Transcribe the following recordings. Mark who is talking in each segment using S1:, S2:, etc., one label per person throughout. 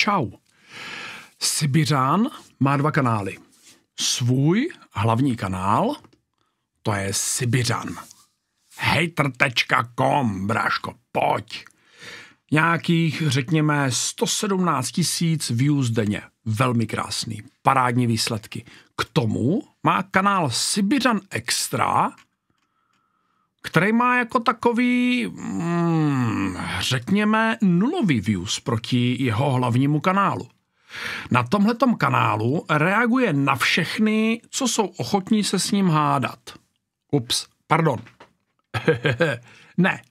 S1: Čau. Sibiřán má dva kanály. Svůj hlavní kanál, to je Sibiřan. Hater.com, bráško, pojď. Nějakých, řekněme, 117 tisíc views denně. Velmi krásný, parádní výsledky. K tomu má kanál Sibiřan Extra, který má jako takový, mm, řekněme, nulový views proti jeho hlavnímu kanálu. Na tomhletom kanálu reaguje na všechny, co jsou ochotní se s ním hádat. Ups, pardon. ne,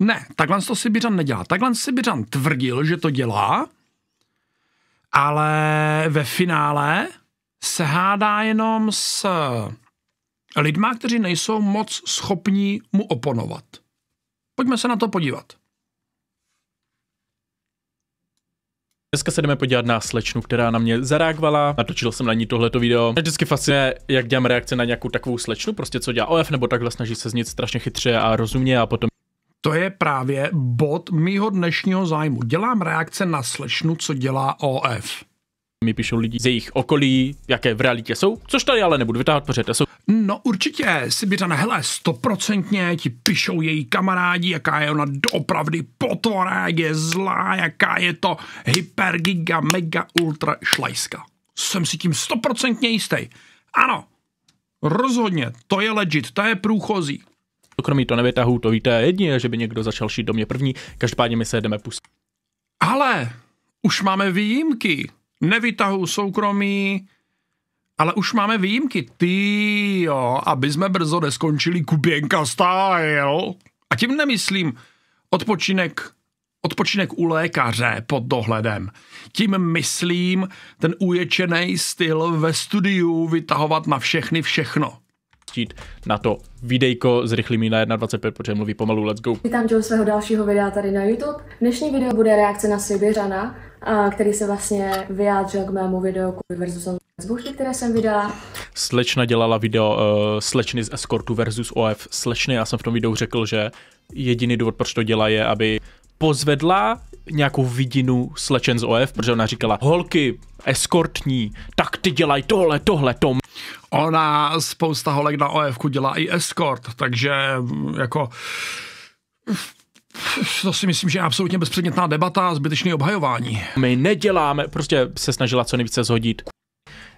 S1: ne, takhle to Sibiřan nedělá. Takhle Sibiřan tvrdil, že to dělá, ale ve finále se hádá jenom s lidma, kteří nejsou moc schopní mu
S2: oponovat.
S1: Pojďme se na to podívat.
S2: Dneska se jdeme podívat na slečnu, která na mě zareagovala. Natočil jsem na ní tohleto video. Mě vždycky fascinuje, jak dělám reakce na nějakou takovou slečnu, prostě co dělá OF, nebo takhle snaží se znít strašně chytře a rozumně a potom
S1: to je právě bod mýho dnešního zájmu. Dělám reakce
S2: na slečnu, co dělá OF mi píšou lidi z jejich okolí, jaké v realitě jsou, což tady ale nebudu vytáhat, protože to jsou. No určitě, Sibiřana, hele, stoprocentně ti
S1: píšou její kamarádi, jaká je ona doopravdy potvora, jak je zlá, jaká je to hypergiga, mega, ultra šlajska. Jsem si tím stoprocentně jistý.
S2: Ano, rozhodně, to je legit, to je průchozí. Kromě to nevytahu, to víte jedině, že by někdo začal šít do mě první, každopádně my se jdeme pustit. Ale
S1: už máme výjimky nevytahu soukromí, ale už máme výjimky. Ty jo, aby jsme brzo neskončili Kuběnka style. A tím nemyslím odpočinek, odpočinek u lékaře pod dohledem. Tím myslím ten uječený styl ve studiu
S2: vytahovat na všechny všechno chtít na to videjko s rychlými na 1.25, protože mluví pomalu, let's go.
S3: Vítám tě u svého dalšího videa tady na YouTube. Dnešní video bude reakce na Sibirana, který se vlastně vyjádřil k mému videu Kuby versus Zbuchy, které jsem vydala.
S2: Slečna dělala video uh, Slečny z escortu versus OF Slečny. Já jsem v tom videu řekl, že jediný důvod, proč to dělá, je, aby pozvedla nějakou vidinu slečen z OF, protože ona říkala, holky, eskortní, tak ty dělaj tohle, tohle, to Ona spousta holek na OF dělá i escort, takže jako
S1: to si myslím, že je absolutně bezpředmětná debata a zbytečné
S2: obhajování. My neděláme, prostě se snažila co nejvíce zhodit,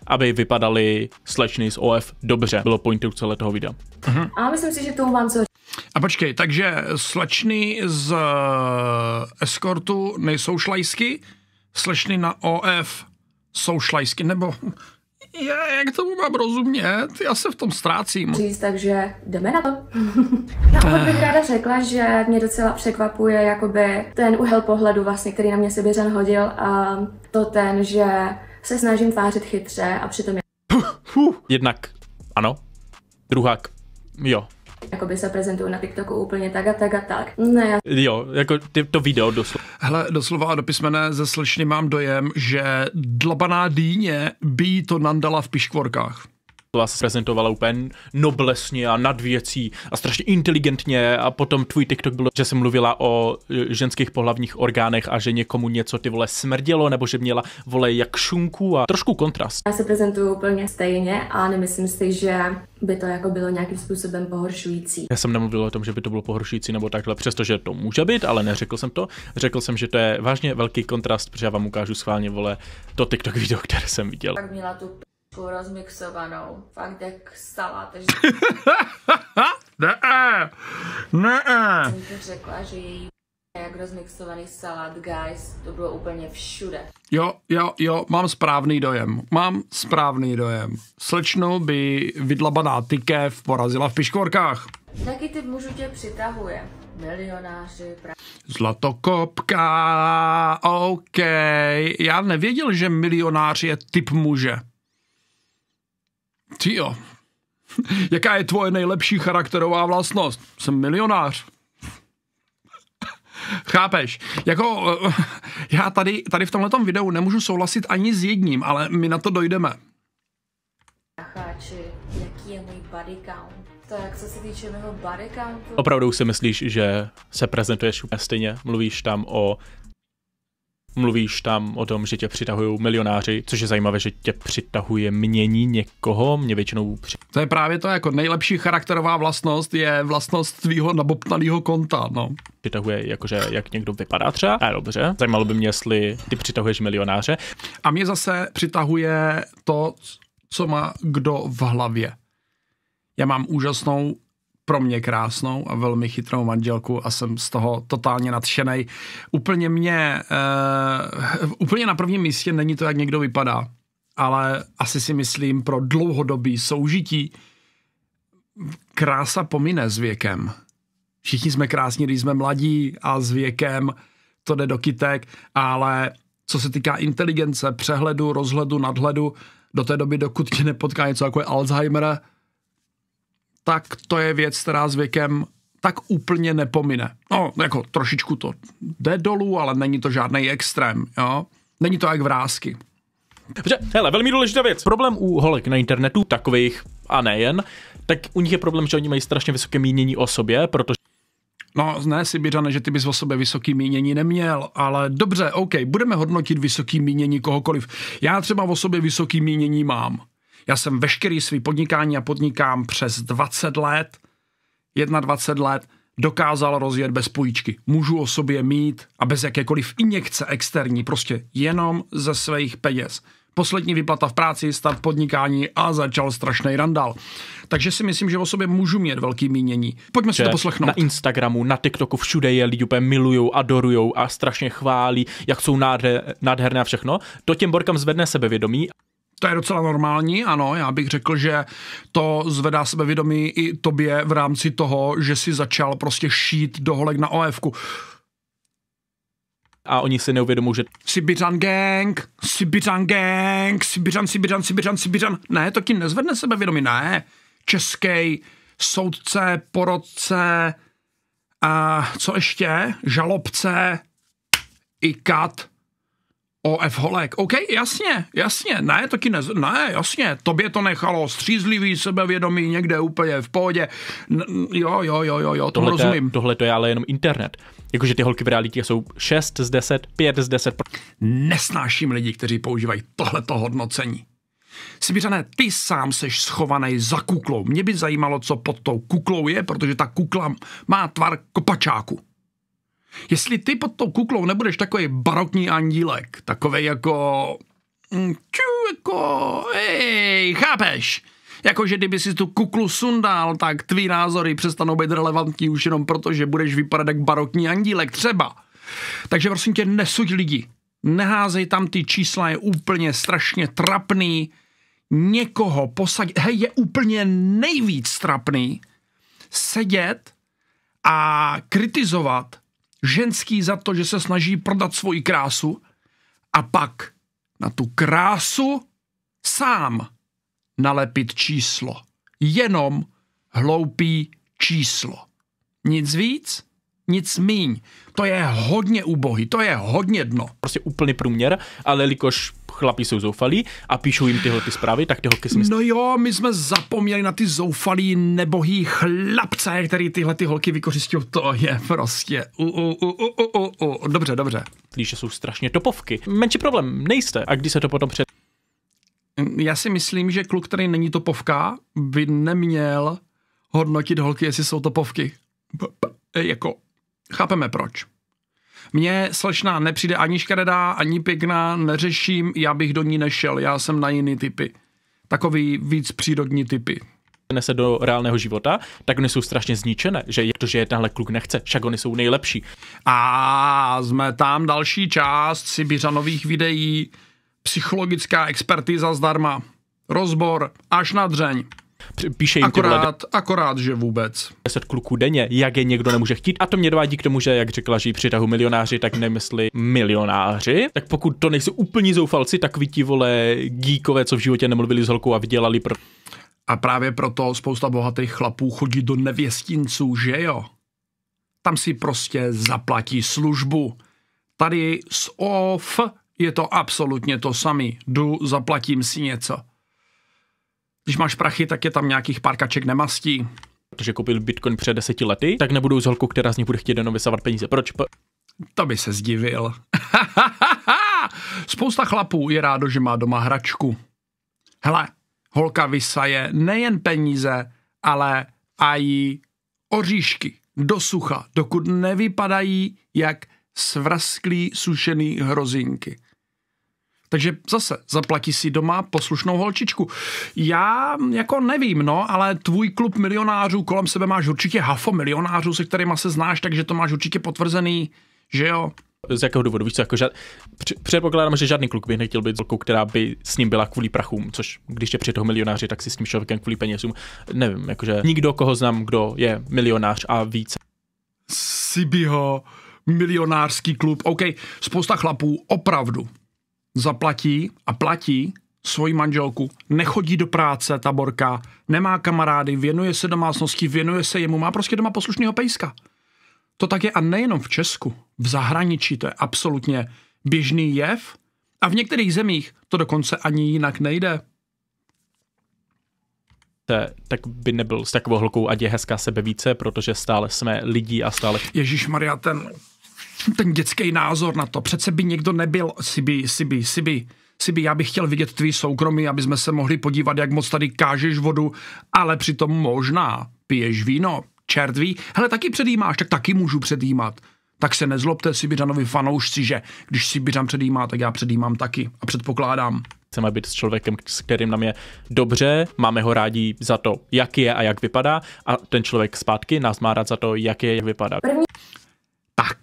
S2: aby vypadaly slečny z OF dobře, bylo pointu celé toho videa.
S3: Uh-huh. A myslím si, že tomu mám co a
S1: počkej, takže slečny z uh, eh, eskortu nejsou šlajsky, slečny na OF jsou šlajsky, nebo já, jak tomu mám rozumět? Já se v tom ztrácím. Říct,
S3: takže jdeme na to. Já bych ráda řekla, že mě docela překvapuje jakoby ten úhel pohledu vlastně, který na mě se běžen hodil a to ten, že se snažím tvářit chytře a přitom...
S2: Jednak ano, druhák jo,
S3: jakoby se prezentují na TikToku úplně tak a tak a tak. Ne, no já...
S2: Jo, jako ty, to video doslova. Hele, doslova a dopismené ze slšny mám dojem, že dlabaná dýně by to nandala v piškvorkách slova se prezentovala úplně noblesně a nad věcí a strašně inteligentně a potom tvůj TikTok bylo, že jsem mluvila o e, ženských pohlavních orgánech a že někomu něco ty vole smrdělo nebo že měla vole jak šunku a trošku kontrast.
S3: Já se prezentuju úplně stejně a nemyslím si, že by to jako bylo nějakým způsobem pohoršující.
S2: Já jsem nemluvil o tom, že by to bylo pohoršující nebo takhle, přestože to může být, ale neřekl jsem to. Řekl jsem, že to je vážně velký kontrast, protože já vám ukážu schválně, vole, to TikTok video, které jsem viděl. Tak
S3: měla tu rozmixovanou Fakt jak salát. Takže...
S2: ne, eh,
S1: ne. Eh. Jsem
S3: to řekla, že její jak rozmixovaný salát, guys, to bylo úplně všude.
S1: Jo, jo, jo, mám správný dojem, mám správný dojem. Slečnu by vydlabaná tykev porazila v piškorkách.
S3: Taky ty mužů tě přitahuje. Milionáři,
S1: Zlatokopka, OK. Já nevěděl, že milionář je typ muže. Ty jo. Jaká je tvoje nejlepší charakterová vlastnost? Jsem milionář. Chápeš? Jako, já tady, tady v tomhle videu nemůžu souhlasit ani s jedním, ale my na to dojdeme.
S3: Cháči, jaký je můj body count? Tak co se týče mého body countu...
S2: Opravdu si myslíš, že se prezentuješ úplně stejně? Mluvíš tam o mluvíš tam o tom, že tě přitahují milionáři, což je zajímavé, že tě přitahuje mění někoho, mě většinou při... To je právě to, jako nejlepší charakterová vlastnost je vlastnost tvýho nabobtnalého konta, no. Přitahuje jakože, jak někdo vypadá třeba, a dobře, zajímalo by mě, jestli ty přitahuješ milionáře. A mě zase přitahuje to, co má
S1: kdo v hlavě. Já mám úžasnou pro mě krásnou a velmi chytrou manželku a jsem z toho totálně nadšený. Úplně mě, uh, úplně na prvním místě není to, jak někdo vypadá, ale asi si myslím pro dlouhodobý soužití krása pomine s věkem. Všichni jsme krásní, když jsme mladí a s věkem to jde do kytek, ale co se týká inteligence, přehledu, rozhledu, nadhledu, do té doby, dokud tě nepotká něco jako je Alzheimer, tak to je věc, která s věkem tak úplně nepomine. No, jako trošičku to jde dolů, ale není to žádný extrém, jo. Není
S2: to jak vrázky. Protože, hele, velmi důležitá věc. Problém u holek na internetu, takových a nejen, tak u nich je problém, že oni mají strašně vysoké mínění o sobě, protože
S1: No, ne, Sibiřane, že ty bys o sobě vysoký mínění neměl, ale dobře, OK, budeme hodnotit vysoký mínění kohokoliv. Já třeba o sobě vysoký mínění mám. Já jsem veškerý svý podnikání a podnikám přes 20 let, 21 let, dokázal rozjet bez půjčky. Můžu o sobě mít a bez jakékoliv injekce externí, prostě jenom ze svých peněz. Poslední vyplata v práci, start podnikání a
S2: začal strašný randál. Takže si myslím, že o sobě můžu mít velký mínění. Pojďme si to poslechnout. Na Instagramu, na TikToku všude je lidi úplně milujou, adorujou a strašně chválí, jak jsou nádherné a všechno. To těm borkám zvedne sebevědomí
S1: to je docela normální, ano. Já bych řekl, že to zvedá sebevědomí i tobě v rámci toho, že si začal prostě šít doholek na OFku.
S2: A oni si neuvědomují, že...
S1: Sibiřan gang, Sibiřan gang, Sibiřan, Sibiřan, Sibiřan, Sibiřan. Ne, to ti nezvedne sebevědomí, ne. Český soudce, porodce, a co ještě? Žalobce, ikat, OF Holek. OK, jasně, jasně, ne, taky ne, ne, jasně, tobě to nechalo
S2: střízlivý, sebevědomý, někde úplně v pohodě. N- jo, jo, jo, jo, jo, to rozumím. Tohle to je ale jenom internet. Jakože ty holky v realitě jsou 6 z 10, 5 z 10. Nesnáším lidi, kteří používají tohleto hodnocení. Sibiřané, ty sám
S1: seš schovaný za kuklou. Mě by zajímalo, co pod tou kuklou je, protože ta kukla má tvar kopačáku. Jestli ty pod tou kuklou nebudeš takový barokní andílek, takový jako... Mm, ču, jako... Ej, chápeš? Jakože kdyby si tu kuklu sundal, tak tvý názory přestanou být relevantní už jenom proto, že budeš vypadat jak barokní andílek třeba. Takže prosím tě, nesuď lidi. Neházej tam ty čísla, je úplně strašně trapný. Někoho posaď, hej, je úplně nejvíc trapný sedět a kritizovat ženský za to, že se snaží prodat svoji krásu a pak na tu krásu sám nalepit číslo. Jenom hloupý číslo. Nic
S2: víc, nic míň. To je hodně ubohý, to je hodně dno. Prostě úplný průměr, ale jelikož chlapi jsou zoufalí a píšou jim tyhle ty zprávy, tak ty holky si myslí. No jo,
S1: my jsme zapomněli na ty zoufalí nebohý chlapce, který tyhle ty holky vykořistil.
S2: To je prostě. U, u, u, u, u, u. Dobře, dobře. Když jsou strašně topovky. Menší problém, nejste. A když se to potom před... Mm, já si myslím, že kluk, který není
S1: topovka, by neměl hodnotit holky, jestli jsou topovky. Jako, chápeme proč. Mně slešná nepřijde ani škaredá, ani
S2: pěkná, neřeším, já bych do ní nešel, já jsem na jiný typy. Takový víc přírodní typy nese do reálného života, tak oni jsou strašně zničené, že je to, že je tenhle kluk nechce, však oni jsou nejlepší. A jsme tam další část
S1: Sibiřanových videí, psychologická expertiza zdarma, rozbor až na dřeň.
S2: Píše jim akorát, tyhle... akorát, že vůbec. 10 kluků denně, jak je někdo nemůže chtít. A to mě dovádí k tomu, že jak řekla, že přitahu milionáři, tak nemysli milionáři. Tak pokud to nejsou úplní zoufalci, tak ti vole gíkové, co v životě nemluvili s holkou a vydělali pro... A právě proto spousta bohatých chlapů chodí do nevěstinců, že jo?
S1: Tam si prostě zaplatí službu. Tady s of je to absolutně to samý. Jdu, zaplatím si něco.
S2: Když máš prachy, tak je tam nějakých pár kaček nemastí. Protože koupil Bitcoin před deseti lety, tak nebudou z holku, která z ní bude chtít jenom vysávat peníze. Proč? To by se zdivil.
S1: Spousta chlapů je rádo, že má doma hračku. Hele, holka vysaje nejen peníze, ale i oříšky do sucha, dokud nevypadají jak svrasklý sušený hrozinky. Takže zase, zaplatí si doma poslušnou holčičku. Já jako nevím, no, ale tvůj klub milionářů, kolem sebe máš určitě hafo milionářů, se kterýma
S2: se znáš, takže to máš určitě potvrzený, že jo? Z jakého důvodu? Víš co, jako žád... předpokládám, že žádný kluk by nechtěl být holkou, která by s ním byla kvůli prachům, což když je při toho milionáři, tak si s ním člověkem kvůli penězům. Nevím, jakože nikdo, koho znám, kdo je milionář a víc.
S1: Sibiho, milionářský klub, OK, spousta chlapů opravdu zaplatí a platí svoji manželku, nechodí do práce, ta borka, nemá kamarády, věnuje se domácnosti, věnuje se jemu, má prostě doma poslušného pejska. To tak je a nejenom v Česku, v zahraničí to je absolutně běžný jev a v některých zemích to dokonce ani jinak nejde.
S2: Tak by nebyl s takovou hlukou, ať je hezká sebe více, protože stále jsme lidi a stále... Ježíš Maria, ten
S1: ten dětský názor na to. Přece by někdo nebyl, si by si by si by. já bych chtěl vidět tvý soukromí, aby jsme se mohli podívat, jak moc tady kážeš vodu, ale přitom možná piješ víno, čert ví. Hele, taky předjímáš, tak taky můžu předjímat. Tak se nezlobte Sibiřanovi fanoušci, že když Sibiřan předjímá,
S2: tak já předjímám taky a předpokládám. Chceme být s člověkem, s kterým nám je dobře, máme ho rádi za to, jak je a jak vypadá a ten člověk zpátky nás má rád za to, jak je, a jak vypadá. První. Tak,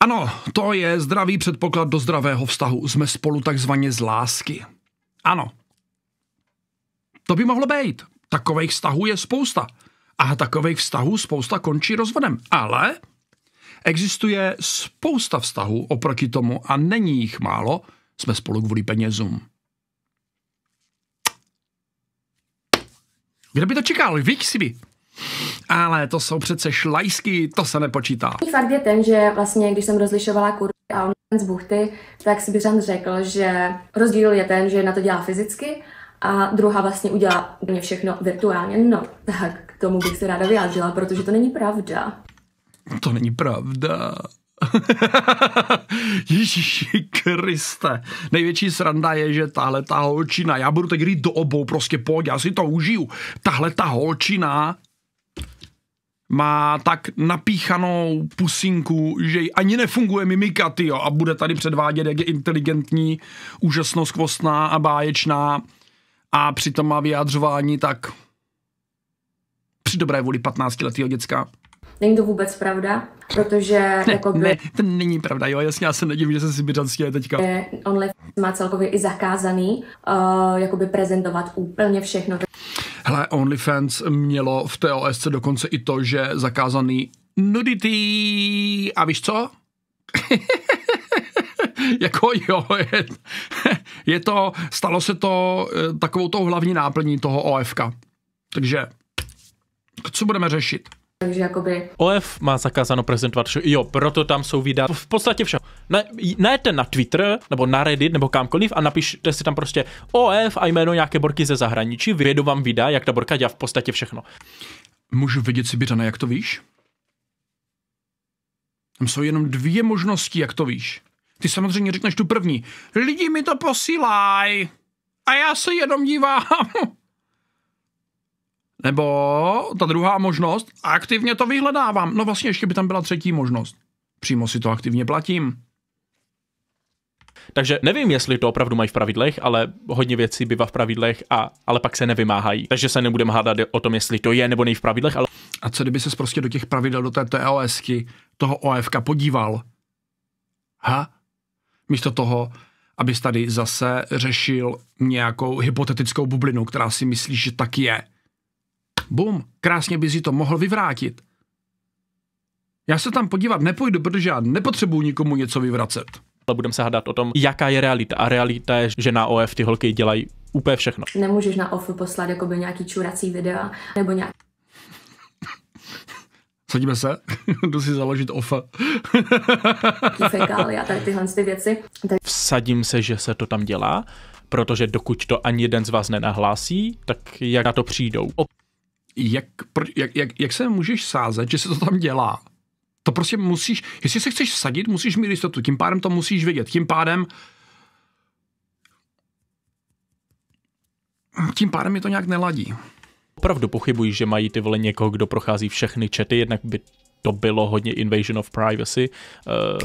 S2: ano, to je zdravý předpoklad
S1: do zdravého vztahu. Jsme spolu takzvaně z lásky. Ano. To by mohlo být. Takových vztahů je spousta. A takových vztahů spousta končí rozvodem. Ale existuje spousta vztahů oproti tomu a není jich málo. Jsme spolu kvůli penězům. Kdo by to čekal? Vík si by. Ale to jsou přece šlajsky, to se nepočítá.
S3: Fakt je ten, že vlastně, když jsem rozlišovala kurzy a on z buchty, tak si Byřan řekl, že rozdíl je ten, že na to dělá fyzicky a druhá vlastně udělá úplně všechno virtuálně. No, tak k tomu bych se ráda vyjádřila, protože to není pravda.
S1: To není pravda. Ježíši Kriste. Největší sranda je, že tahle ta holčina, já budu teď jít do obou, prostě pojď, já si to užiju. Tahle ta holčina má tak napíchanou pusinku, že ani nefunguje mimika, tyjo, a bude tady předvádět, jak je inteligentní, úžasno skvostná a báječná a přitom má vyjádřování tak při dobré vůli 15-letého děcka.
S3: Není to vůbec pravda, protože ne, jako by... ne,
S1: to není pravda, jo, jasně, já se nedím, že se Sibiřan stěje teďka.
S3: OnlyFans má celkově i zakázaný uh, jakoby prezentovat úplně všechno.
S1: Hele, OnlyFans mělo v TOSce dokonce i to, že zakázaný nudity. A víš co? jako jo, je, je to, stalo se to eh, takovou tou hlavní
S2: náplní toho OFK. Takže co budeme řešit?
S3: Takže jakoby...
S2: OF má zakázáno prezentovat vše. Jo, proto tam jsou videa. V podstatě vše. najete na Twitter, nebo na Reddit, nebo kamkoliv a napište si tam prostě OF a jméno nějaké borky ze zahraničí. Vyjedu vám videa, jak ta borka dělá v podstatě všechno. Můžu vidět si Sibirana, jak to víš? Tam jsou jenom dvě možnosti, jak to víš. Ty
S1: samozřejmě řekneš tu první. Lidi mi to posílají. A já se jenom dívám. Nebo ta druhá možnost, aktivně to vyhledávám. No vlastně ještě by tam byla třetí možnost. Přímo si to aktivně platím.
S2: Takže nevím, jestli to opravdu mají v pravidlech, ale hodně věcí bývá v pravidlech, a, ale pak se nevymáhají. Takže se nebudeme hádat o tom, jestli to je nebo není v pravidlech. Ale... A co kdyby se prostě do těch
S1: pravidel, do té TOSky, toho OFK podíval? Ha? Místo toho, abys tady zase řešil nějakou hypotetickou bublinu, která si myslíš, že tak je Bum, krásně by si to mohl vyvrátit. Já se tam podívat nepůjdu, protože já nepotřebuji nikomu něco vyvracet.
S2: Ale budeme se hádat o tom, jaká je realita. A realita je, že na OF ty holky dělají úplně všechno.
S3: Nemůžeš na OF poslat jakoby nějaký čurací videa, nebo nějaký...
S2: Sadíme se, jdu si založit OF.
S3: fekály a tady tyhle ty věci.
S2: Tak... Vsadím se, že se to tam dělá, protože dokud to ani jeden z vás nenahlásí, tak jak na to přijdou jak, jak, jak, jak se můžeš sázet, že se
S1: to tam dělá? To prostě musíš, jestli se chceš vsadit, musíš mít jistotu, tím pádem to musíš vědět, tím pádem tím pádem mi to nějak neladí.
S2: Opravdu pochybuji, že mají ty vole někoho, kdo prochází všechny čety, jednak by to bylo hodně invasion of privacy.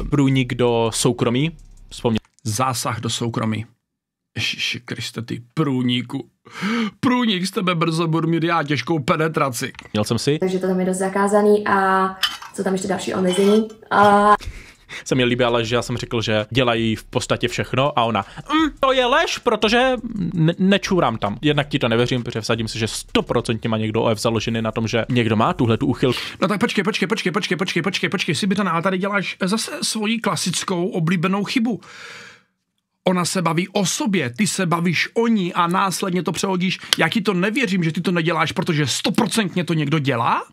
S2: Uh, průnik do soukromí, vzpomněl. Zásah do soukromí. Ježiši Kriste, ty průníku. Průnik z tebe brzo budu mít já těžkou penetraci. Měl jsem si.
S3: Takže to tam je dost zakázaný a co tam ještě další omezení. A...
S2: Se mi ale že já jsem řekl, že dělají v podstatě všechno a ona, mm, to je lež, protože ne- nečůrám tam. Jednak ti to nevěřím, protože vsadím si, že stoprocentně má někdo OF založený na tom, že někdo má tuhle tu uchylku. No tak počkej, počkej, počkej, počkej, počkej, počkej, si by to a tady děláš zase svoji klasickou oblíbenou chybu
S1: ona se baví o sobě, ty se bavíš o ní a následně to přehodíš. Já ti to nevěřím, že ty to neděláš, protože stoprocentně to někdo dělá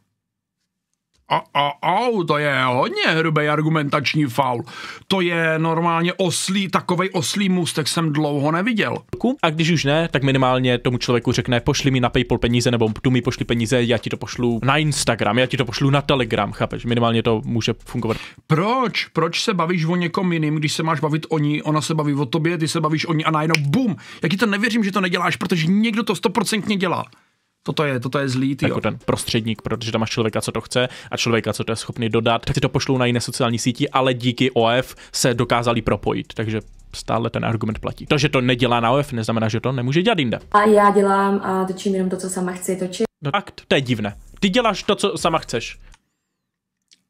S1: a, a, a, to je hodně hrubý argumentační faul. To je normálně oslí, takovej oslý můstek jsem dlouho neviděl.
S2: A když už ne, tak minimálně tomu člověku řekne, pošli mi na Paypal peníze, nebo tu mi pošli peníze, já ti to pošlu na Instagram, já ti to pošlu na Telegram, chápeš? Minimálně to může fungovat. Proč? Proč se bavíš o někom jiným, když se máš bavit
S1: o ní, ona se baví o tobě, ty se bavíš o ní a najednou bum, ti to nevěřím, že to neděláš, protože někdo to
S2: stoprocentně dělá toto je, toto je zlý, ty Jako ten prostředník, protože tam máš člověka, co to chce a člověka, co to je schopný dodat, tak si to pošlou na jiné sociální síti, ale díky OF se dokázali propojit, takže stále ten argument platí. To, že to nedělá na OF, neznamená, že to nemůže dělat jinde.
S3: A já dělám a točím jenom to, co sama chci točit.
S2: No tak, to je divné. Ty děláš to, co sama chceš.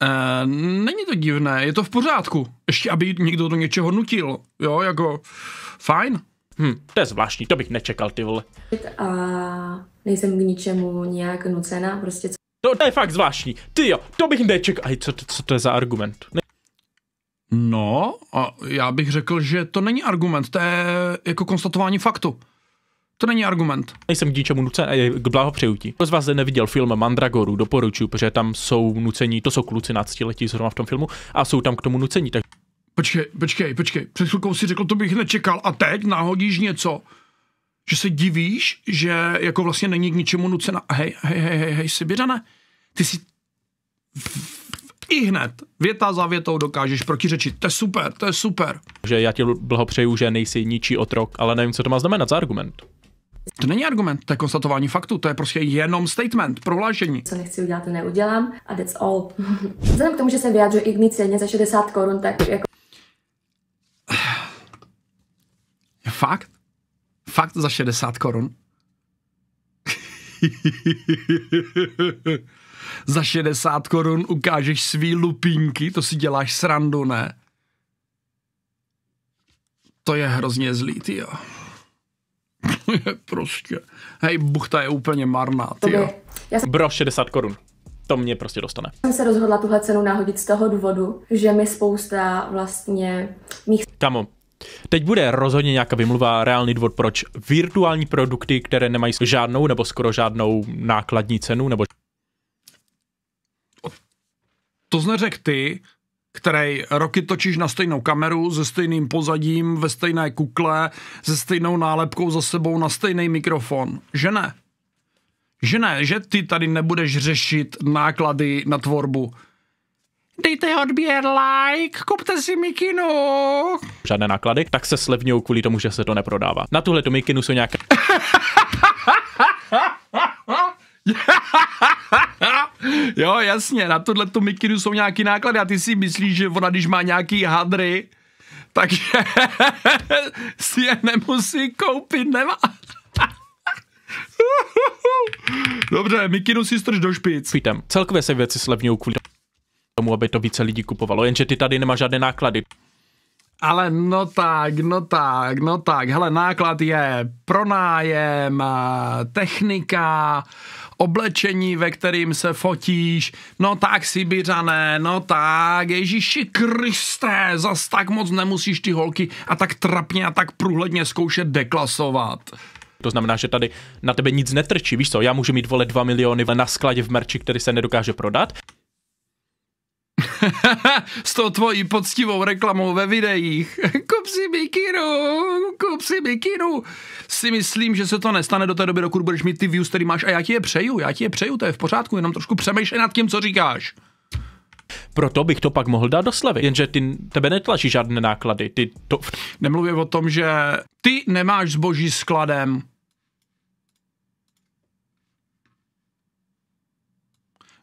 S1: Uh, není to divné, je to v pořádku. Ještě, aby někdo do něčeho nutil.
S2: Jo, jako fajn. Hm, to je zvláštní, to bych nečekal, ty vole.
S3: A nejsem k ničemu nějak nucena, prostě co...
S2: To, to je fakt zvláštní, ty jo, to bych nečekal. Aj, co, co to je za argument? Ne... No, a já bych
S1: řekl, že to není argument, to je jako konstatování faktu. To není argument.
S2: Nejsem k ničemu nucen, k blahopřejutí. Kdo z vás neviděl film Mandragoru, doporučuji, protože tam jsou nucení, to jsou kluci náctiletí zrovna v tom filmu, a jsou tam k tomu nucení, tak Počkej, počkej, počkej. Před
S1: chvilkou si řekl, to bych nečekal a teď náhodíš něco, že se divíš, že jako vlastně není k ničemu nucena. Hej, hej, hej, hej, hej, hej, Sibirane, ty si
S2: i hned, věta za větou dokážeš protiřečit. To je super, to je super. Že já ti blahopřeju, že nejsi ničí otrok, ale nevím, co to má znamenat za argument. To není argument,
S1: to je konstatování faktu, to je prostě jenom statement, prohlášení. Co nechci
S3: udělat, to neudělám a that's all. Vzhledem k tomu, že jsem vyjádřil ignici jedně za 60 korun, tak jako
S1: Fakt? Fakt za 60 korun? za 60 korun ukážeš svý lupínky, to si děláš srandu, ne? To je hrozně zlý, jo. prostě.
S2: Hej, buchta je úplně marná, jo. Jsem... Bro, 60 korun to mě prostě dostane.
S3: Jsem se rozhodla tuhle cenu nahodit z toho důvodu, že mi spousta vlastně mých...
S2: Kamo, Teď bude rozhodně nějaká vymluva, reálný důvod, proč virtuální produkty, které nemají žádnou nebo skoro žádnou nákladní cenu, nebo...
S1: To zneřek ty, který roky točíš na stejnou kameru, se stejným pozadím, ve stejné kukle, se stejnou nálepkou za sebou, na stejný mikrofon. Že ne? Že ne, že ty tady nebudeš řešit náklady na tvorbu Dejte odběr, like, kupte si mikinu.
S2: Žádné náklady, tak se slevňují kvůli tomu, že se to neprodává. Na tuhle tu mikinu jsou nějaké... jo, jasně, na tuhle
S1: tu mikinu jsou nějaké náklady a ty si myslíš, že ona, když má nějaký hadry, takže si je nemusí koupit, nemá.
S2: Dobře, mikinu si strž do špic. Vítem, Celkově se věci slevňují kvůli tomu, aby to více lidí kupovalo, jenže ty tady nemáš žádné náklady.
S1: Ale no tak, no tak, no tak. Hele, náklad je pronájem, technika, oblečení, ve kterým se fotíš, no tak Sibiřané, no tak, Ježíši Kriste, zas tak moc nemusíš ty holky
S2: a tak trapně a tak průhledně zkoušet deklasovat. To znamená, že tady na tebe nic netrčí, víš co, já můžu mít vole 2 miliony na skladě v merči, který se nedokáže prodat,
S1: S tou tvojí poctivou reklamou ve videích. Kup si bikinu, kup si bikinu. Si myslím, že se to nestane do té doby, dokud budeš mít ty views, který máš a já ti je přeju, já ti je přeju, to je v pořádku, jenom trošku přemýšlej nad tím, co říkáš.
S2: Proto bych to pak mohl dát do slevy, jenže ty, tebe netlačí žádné náklady. Ty to... Nemluvím o tom, že ty nemáš zboží skladem.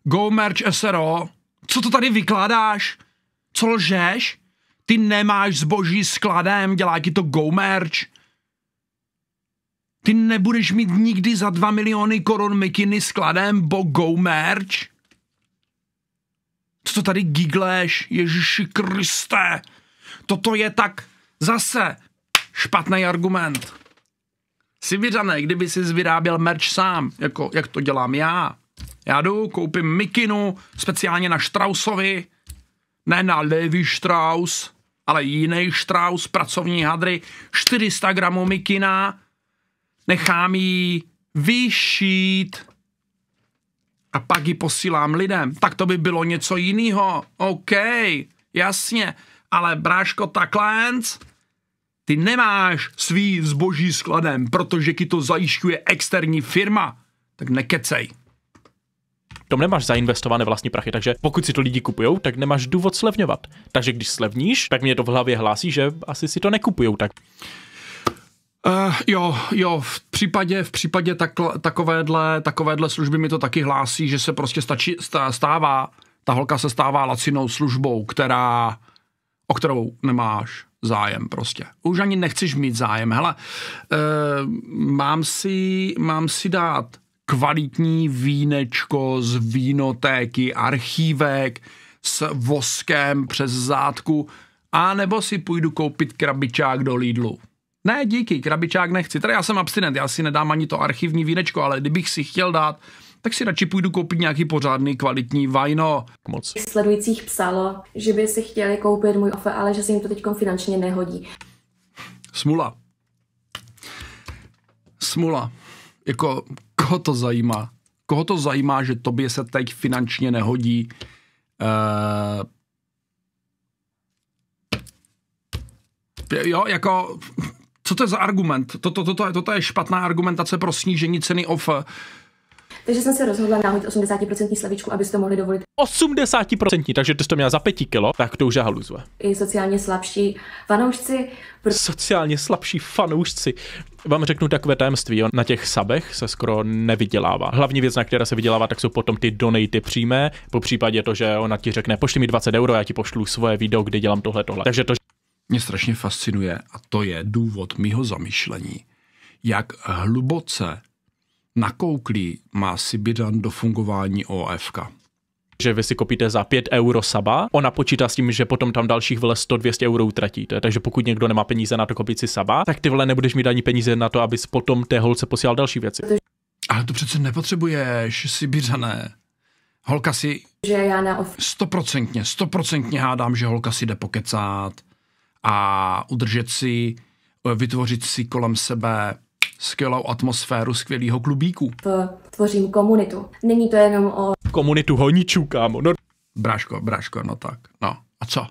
S1: Go Merch SRO co to tady vykládáš? Co lžeš? Ty nemáš zboží skladem, dělá ti to go merch. Ty nebudeš mít nikdy za 2 miliony korun mikiny skladem, bo go merch. Co to tady gigleš, Ježíši Kriste? Toto je tak zase špatný argument. vyřané, kdyby jsi vyráběl merch sám, jako jak to dělám já, já jdu, koupím mikinu, speciálně na Strausovi, ne na Levi Strauss, ale jiný Strauss, pracovní hadry, 400 gramů mikina, nechám ji vyšít a pak ji posílám lidem. Tak to by bylo něco jiného. OK, jasně, ale bráško takhle, ty nemáš svý zboží skladem, protože ti to zajišťuje externí
S2: firma. Tak nekecej tom nemáš zainvestované vlastní prachy, takže pokud si to lidi kupují, tak nemáš důvod slevňovat. Takže když slevníš, tak mě to v hlavě hlásí, že asi si to nekupují. Tak Uh, jo, jo, v případě, v případě
S1: takhle, takovéhle, takovéhle služby mi to taky hlásí, že se prostě stačí, stává, ta holka se stává lacinou službou, která, o kterou nemáš zájem prostě. Už ani nechceš mít zájem. Hele, uh, mám, si, mám si dát kvalitní vínečko z vínotéky, archívek s voskem přes zátku, a nebo si půjdu koupit krabičák do Lidlu. Ne, díky, krabičák nechci. Tady já jsem abstinent, já si nedám ani to archivní vínečko, ale kdybych si chtěl dát, tak si radši půjdu koupit nějaký pořádný kvalitní vajno. Moc.
S3: Sledujících psalo, že by si chtěli koupit můj ofe, ale že se jim to teď finančně nehodí.
S1: Smula. Smula. Jako koho to zajímá? Koho to zajímá, že tobě se teď finančně nehodí uh, jo, jako, co to je za argument? Toto, toto, toto je špatná argumentace pro snížení ceny
S2: OF.
S3: Takže jsem se rozhodla nahodit 80% slevičku, aby to mohli dovolit.
S2: 80%, takže ty jsi to měla za 5 kilo, tak to už je haluzve.
S3: I sociálně slabší fanoušci.
S2: Pro... sociálně slabší fanoušci. Vám řeknu takové tajemství, jo. na těch sabech se skoro nevydělává. Hlavní věc, na které se vydělává, tak jsou potom ty donaty přímé, po případě to, že ona ti řekne, pošli mi 20 euro, já ti pošlu svoje video, kde dělám tohle, tohle. Takže to, mě strašně fascinuje a to je důvod mýho zamyšlení, jak hluboce
S1: nakouklý má Sibidan do fungování OFK
S2: že vy si kopíte za 5 euro saba, ona počítá s tím, že potom tam dalších vle 100-200 euro utratíte. Takže pokud někdo nemá peníze na to kopit si saba, tak ty vle nebudeš mít ani peníze na to, abys potom té holce posílal další věci.
S1: Ale to přece nepotřebuješ, Sibiřané. Holka si...
S3: Že já na of...
S1: Stoprocentně, stoprocentně hádám, že holka si jde pokecát a udržet si, vytvořit si kolem sebe skvělou atmosféru skvělého
S3: klubíku. To tvořím komunitu. Není to jenom o...
S2: Komunitu honičů, kámo. No. Bráško, bráško, no tak. No, a co?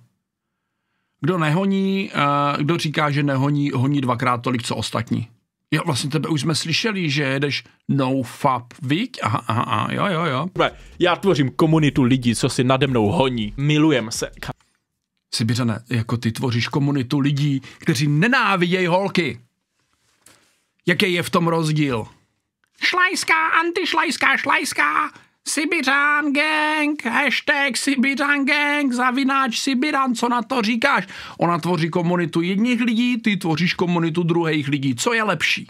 S1: Kdo nehoní, eh, kdo říká, že nehoní, honí dvakrát tolik, co ostatní. Jo, vlastně tebe už jsme slyšeli, že jedeš
S2: no fap, viď? Aha, aha, aha, jo, jo, jo. Já tvořím komunitu lidí, co si nade mnou honí. Milujem se.
S1: Sibiřane, jako ty tvoříš komunitu lidí, kteří nenávidějí holky. Jaký je v tom rozdíl? Šlajská, antišlajská, šlajská, Sibiřan gang, hashtag Sibiřan gang, zavináč Sibiran, co na to říkáš? Ona tvoří komunitu jedních lidí, ty tvoříš komunitu druhých lidí. Co je lepší?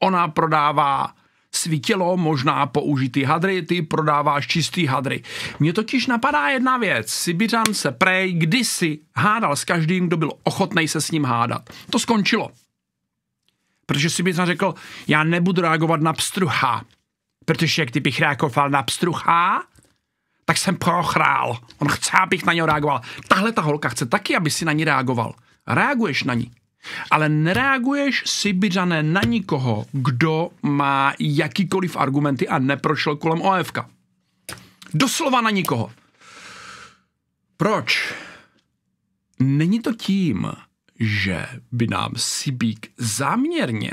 S1: Ona prodává svítilo, možná použitý hadry, ty prodáváš čistý hadry. Mně totiž napadá jedna věc. Sibiřan se prej kdysi hádal s každým, kdo byl ochotný se s ním hádat. To skončilo protože si bych řekl, já nebudu reagovat na pstruha, protože kdybych reagoval na pstruha, tak jsem prochrál. On chce, abych na něj reagoval. Tahle ta holka chce taky, aby si na ní reagoval. Reaguješ na ní. Ale nereaguješ, byřané na nikoho, kdo má jakýkoliv argumenty a neprošel kolem OFK. Doslova na nikoho. Proč? Není to tím, že by nám Sibík záměrně,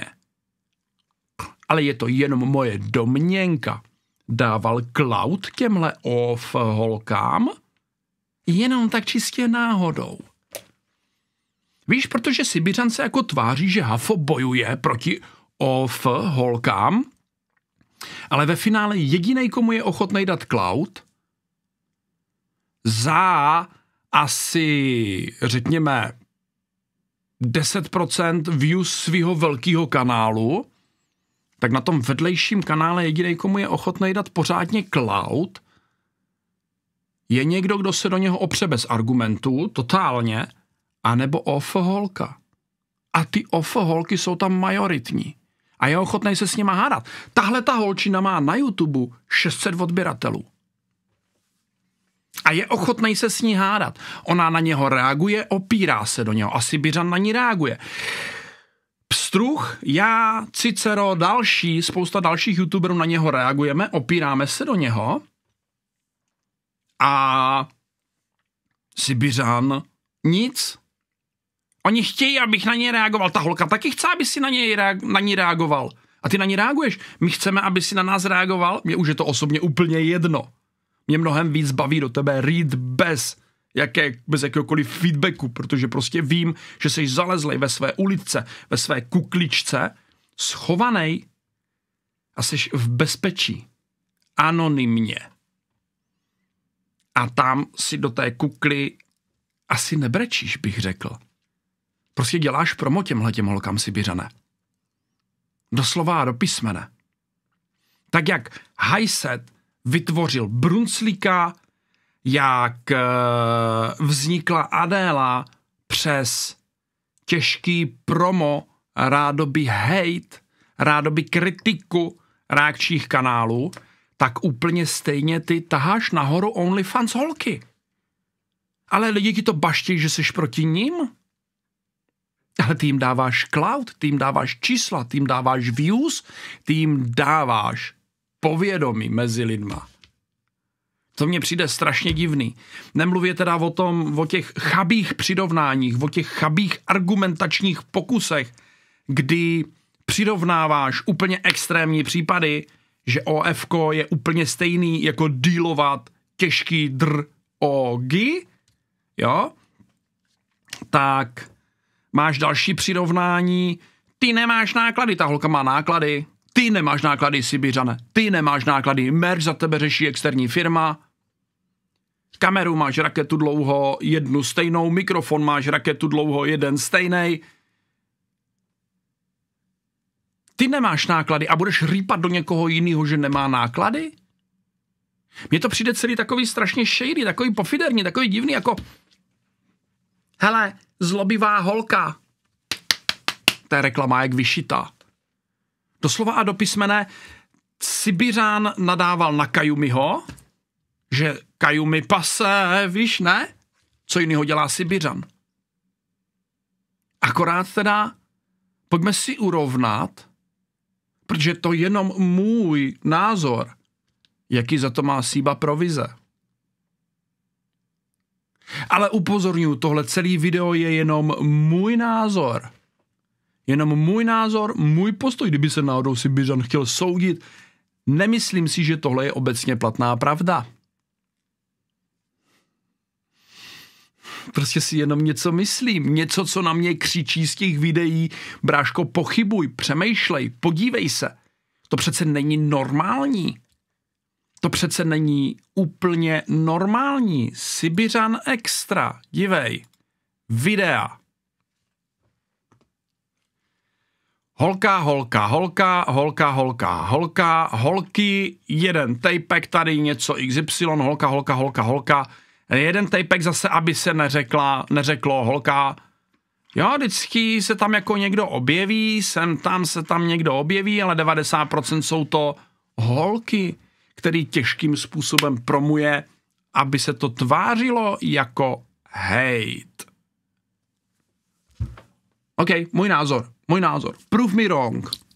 S1: ale je to jenom moje domněnka, dával cloud těmhle off holkám jenom tak čistě náhodou. Víš, protože Sibiřan se jako tváří, že Hafo bojuje proti off holkám, ale ve finále jediný, komu je ochotný dát cloud, za asi, řekněme, 10% views svého velkého kanálu, tak na tom vedlejším kanále jediný, komu je ochotný dát pořádně cloud, je někdo, kdo se do něho opře bez argumentů, totálně, anebo ofoholka. A ty ofoholky jsou tam majoritní. A je ochotný se s nima hádat. Tahle ta holčina má na YouTube 600 odběratelů a je ochotný se s ní hádat. Ona na něho reaguje, opírá se do něho. Asi Byřan na ní reaguje. Pstruh, já, Cicero, další, spousta dalších youtuberů na něho reagujeme, opíráme se do něho a Sibiřan nic. Oni chtějí, abych na něj reagoval. Ta holka taky chce, aby si na, něj na ní reagoval. A ty na ní reaguješ. My chceme, aby si na nás reagoval. Mně už je to osobně úplně jedno mě mnohem víc baví do tebe read bez jaké, bez jakéhokoliv feedbacku, protože prostě vím, že jsi zalezlej ve své uličce, ve své kukličce, schovaný a jsi v bezpečí. Anonymně. A tam si do té kukly asi nebrečíš, bych řekl. Prostě děláš promo těmhle těm holkám Sibiřané. Doslova a do písmene. Tak jak set vytvořil Brunslíka, jak eh, vznikla Adéla přes těžký promo rádoby hate, rádoby kritiku reakčních kanálů, tak úplně stejně ty taháš nahoru OnlyFans holky. Ale lidi ti to baští, že jsi proti ním. Ale ty jim dáváš cloud, ty jim dáváš čísla, ty jim dáváš views, ty jim dáváš povědomí mezi lidma. To mně přijde strašně divný. Nemluvě teda o tom, o těch chabých přirovnáních, o těch chabých argumentačních pokusech, kdy přirovnáváš úplně extrémní případy, že OFK je úplně stejný jako dílovat těžký dr o gi, jo, tak máš další přirovnání, ty nemáš náklady, ta holka má náklady, ty nemáš náklady, Sibiřane. Ty nemáš náklady. Merch za tebe řeší externí firma. Kameru máš raketu dlouho jednu stejnou, mikrofon máš raketu dlouho jeden stejný. Ty nemáš náklady a budeš rýpat do někoho jiného, že nemá náklady? Mně to přijde celý takový strašně šejdy, takový pofiderní, takový divný, jako hele, zlobivá holka. Ta reklama je jak vyšitá doslova a do písmene, Sibiřán nadával na Kajumiho, že Kajumi pase, víš, ne? Co jiného dělá Sibiřan? Akorát teda, pojďme si urovnat, protože to jenom můj názor, jaký za to má síba provize. Ale upozorňuji, tohle celý video je jenom můj názor – Jenom můj názor, můj postoj, kdyby se náhodou Sibiřan chtěl soudit, nemyslím si, že tohle je obecně platná pravda. Prostě si jenom něco myslím, něco, co na mě křičí z těch videí. Bráško, pochybuj, přemýšlej, podívej se. To přece není normální. To přece není úplně normální. Sibiřan extra, dívej. Videa. Holka, holka, holka, holka, holka, holka, holky, jeden tejpek, tady něco XY, holka, holka, holka, holka, jeden tejpek zase, aby se neřekla, neřeklo holka, Jo, vždycky se tam jako někdo objeví, sem tam se tam někdo objeví, ale 90% jsou to holky, který těžkým způsobem promuje, aby se to tvářilo jako hate. OK, můj názor. My názor. Prove me wrong.